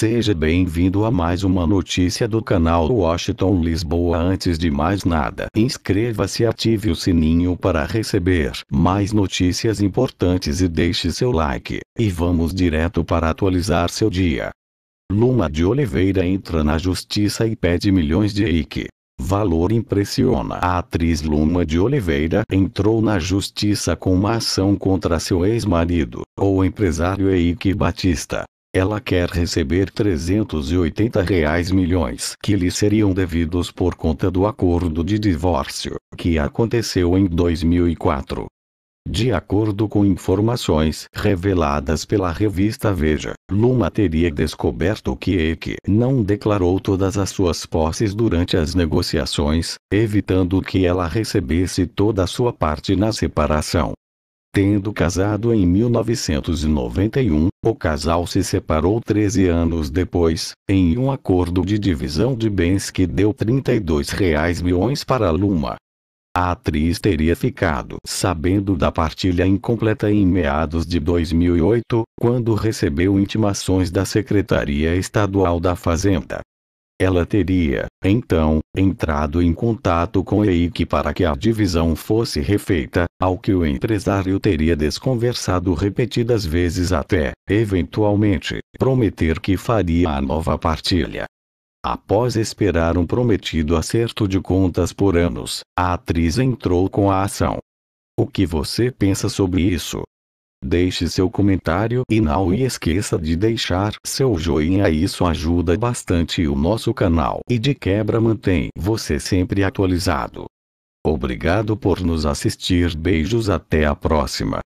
Seja bem-vindo a mais uma notícia do canal Washington Lisboa. Antes de mais nada, inscreva-se e ative o sininho para receber mais notícias importantes e deixe seu like. E vamos direto para atualizar seu dia. Luma de Oliveira entra na justiça e pede milhões de IC. Valor impressiona. A atriz Luma de Oliveira entrou na justiça com uma ação contra seu ex-marido, o empresário Eike Batista, ela quer receber 380 reais milhões que lhe seriam devidos por conta do acordo de divórcio, que aconteceu em 2004. De acordo com informações reveladas pela revista Veja, Luma teria descoberto que Eike não declarou todas as suas posses durante as negociações, evitando que ela recebesse toda a sua parte na separação. Tendo casado em 1991, o casal se separou 13 anos depois, em um acordo de divisão de bens que deu 32 reais milhões para Luma. A atriz teria ficado sabendo da partilha incompleta em meados de 2008, quando recebeu intimações da Secretaria Estadual da Fazenda. Ela teria, então, entrado em contato com Eike para que a divisão fosse refeita, ao que o empresário teria desconversado repetidas vezes até, eventualmente, prometer que faria a nova partilha. Após esperar um prometido acerto de contas por anos, a atriz entrou com a ação. O que você pensa sobre isso? Deixe seu comentário e não esqueça de deixar seu joinha isso ajuda bastante o nosso canal e de quebra mantém você sempre atualizado. Obrigado por nos assistir beijos até a próxima.